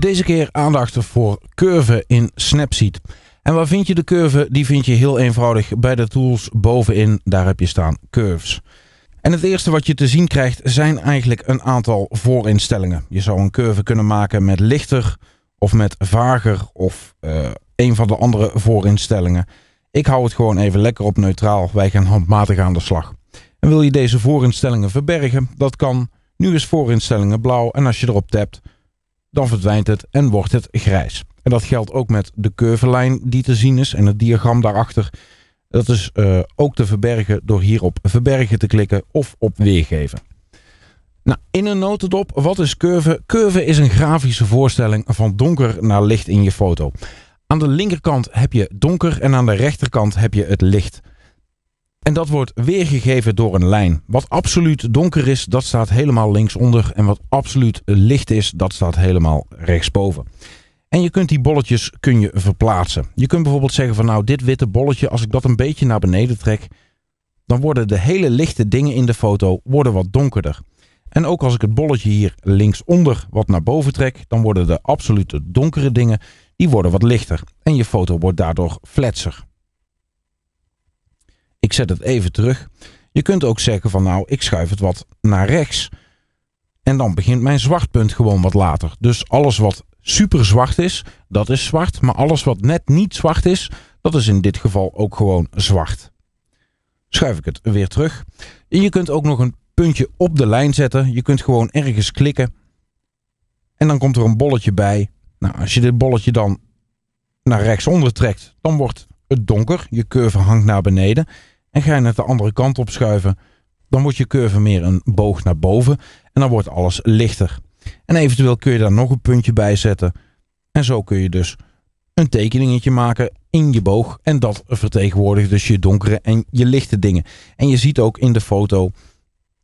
Deze keer aandacht voor curven in Snapseed. En waar vind je de curve? Die vind je heel eenvoudig bij de tools bovenin. Daar heb je staan curves. En het eerste wat je te zien krijgt zijn eigenlijk een aantal voorinstellingen. Je zou een curve kunnen maken met lichter of met vager of eh, een van de andere voorinstellingen. Ik hou het gewoon even lekker op neutraal. Wij gaan handmatig aan de slag. En wil je deze voorinstellingen verbergen? Dat kan. Nu is voorinstellingen blauw en als je erop tapt dan verdwijnt het en wordt het grijs. En dat geldt ook met de curvelijn die te zien is en het diagram daarachter. Dat is eh, ook te verbergen door hier op verbergen te klikken of op weergeven. Nou, in een notendop, wat is curve? Curve is een grafische voorstelling van donker naar licht in je foto. Aan de linkerkant heb je donker en aan de rechterkant heb je het licht. En dat wordt weergegeven door een lijn. Wat absoluut donker is, dat staat helemaal linksonder. En wat absoluut licht is, dat staat helemaal rechtsboven. En je kunt die bolletjes kun je verplaatsen. Je kunt bijvoorbeeld zeggen van nou, dit witte bolletje, als ik dat een beetje naar beneden trek, dan worden de hele lichte dingen in de foto worden wat donkerder. En ook als ik het bolletje hier linksonder wat naar boven trek, dan worden de absolute donkere dingen, die worden wat lichter. En je foto wordt daardoor flatser. Ik zet het even terug. Je kunt ook zeggen van nou, ik schuif het wat naar rechts. En dan begint mijn zwartpunt gewoon wat later. Dus alles wat super zwart is, dat is zwart. Maar alles wat net niet zwart is, dat is in dit geval ook gewoon zwart. Schuif ik het weer terug. En je kunt ook nog een puntje op de lijn zetten. Je kunt gewoon ergens klikken. En dan komt er een bolletje bij. Nou, als je dit bolletje dan naar rechts onder trekt, dan wordt het donker, je curve hangt naar beneden. En ga je het de andere kant op schuiven, dan wordt je curve meer een boog naar boven en dan wordt alles lichter. En eventueel kun je daar nog een puntje bij zetten. En zo kun je dus een tekeningetje maken in je boog. En dat vertegenwoordigt dus je donkere en je lichte dingen. En je ziet ook in de foto,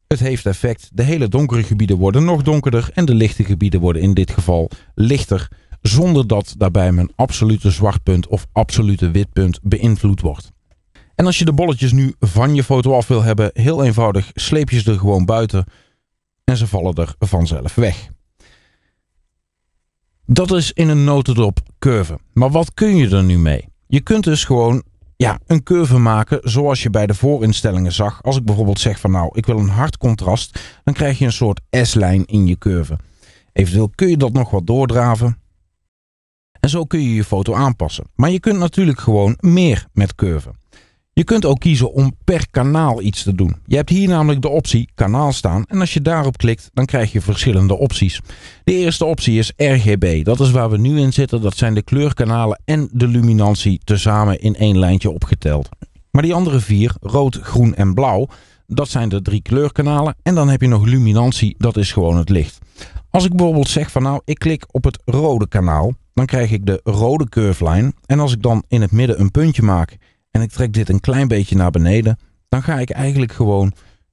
het heeft effect. De hele donkere gebieden worden nog donkerder en de lichte gebieden worden in dit geval lichter zonder dat daarbij mijn absolute zwart punt of absolute wit punt beïnvloed wordt. En als je de bolletjes nu van je foto af wil hebben, heel eenvoudig sleep je ze er gewoon buiten en ze vallen er vanzelf weg. Dat is in een notendop curve. Maar wat kun je er nu mee? Je kunt dus gewoon ja, een curve maken zoals je bij de voorinstellingen zag. Als ik bijvoorbeeld zeg van nou, ik wil een hard contrast, dan krijg je een soort S-lijn in je curve. Eventueel kun je dat nog wat doordraven. En zo kun je je foto aanpassen. Maar je kunt natuurlijk gewoon meer met curve. Je kunt ook kiezen om per kanaal iets te doen. Je hebt hier namelijk de optie kanaal staan en als je daarop klikt dan krijg je verschillende opties. De eerste optie is RGB, dat is waar we nu in zitten. Dat zijn de kleurkanalen en de luminantie tezamen in één lijntje opgeteld. Maar die andere vier, rood, groen en blauw, dat zijn de drie kleurkanalen. En dan heb je nog luminantie, dat is gewoon het licht. Als ik bijvoorbeeld zeg van nou, ik klik op het rode kanaal, dan krijg ik de rode curve line. En als ik dan in het midden een puntje maak en ik trek dit een klein beetje naar beneden, dan ga ik eigenlijk gewoon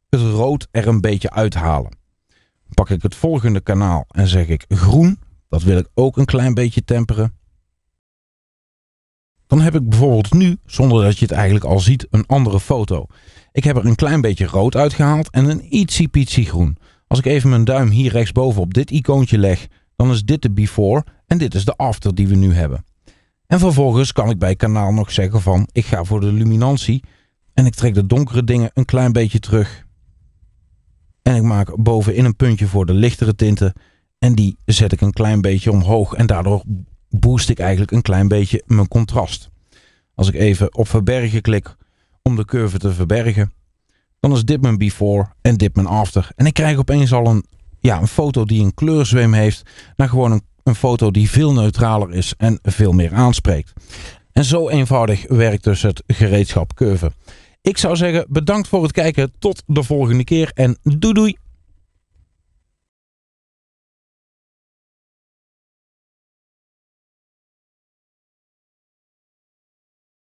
het rood er een beetje uithalen. Pak ik het volgende kanaal en zeg ik groen, dat wil ik ook een klein beetje temperen. Dan heb ik bijvoorbeeld nu, zonder dat je het eigenlijk al ziet, een andere foto. Ik heb er een klein beetje rood uitgehaald en een ietsie pietsie groen. Als ik even mijn duim hier rechtsboven op dit icoontje leg, dan is dit de before en dit is de after die we nu hebben. En vervolgens kan ik bij kanaal nog zeggen van ik ga voor de luminantie en ik trek de donkere dingen een klein beetje terug. En ik maak bovenin een puntje voor de lichtere tinten en die zet ik een klein beetje omhoog en daardoor boost ik eigenlijk een klein beetje mijn contrast. Als ik even op verbergen klik om de curve te verbergen, dan is dit mijn before en dit mijn after. En ik krijg opeens al een, ja, een foto die een kleurzwem heeft. Naar gewoon een, foto die veel neutraler is en veel meer aanspreekt. En zo eenvoudig werkt dus het gereedschap Curve. Ik zou zeggen bedankt voor het kijken. Tot de volgende keer en doei doei.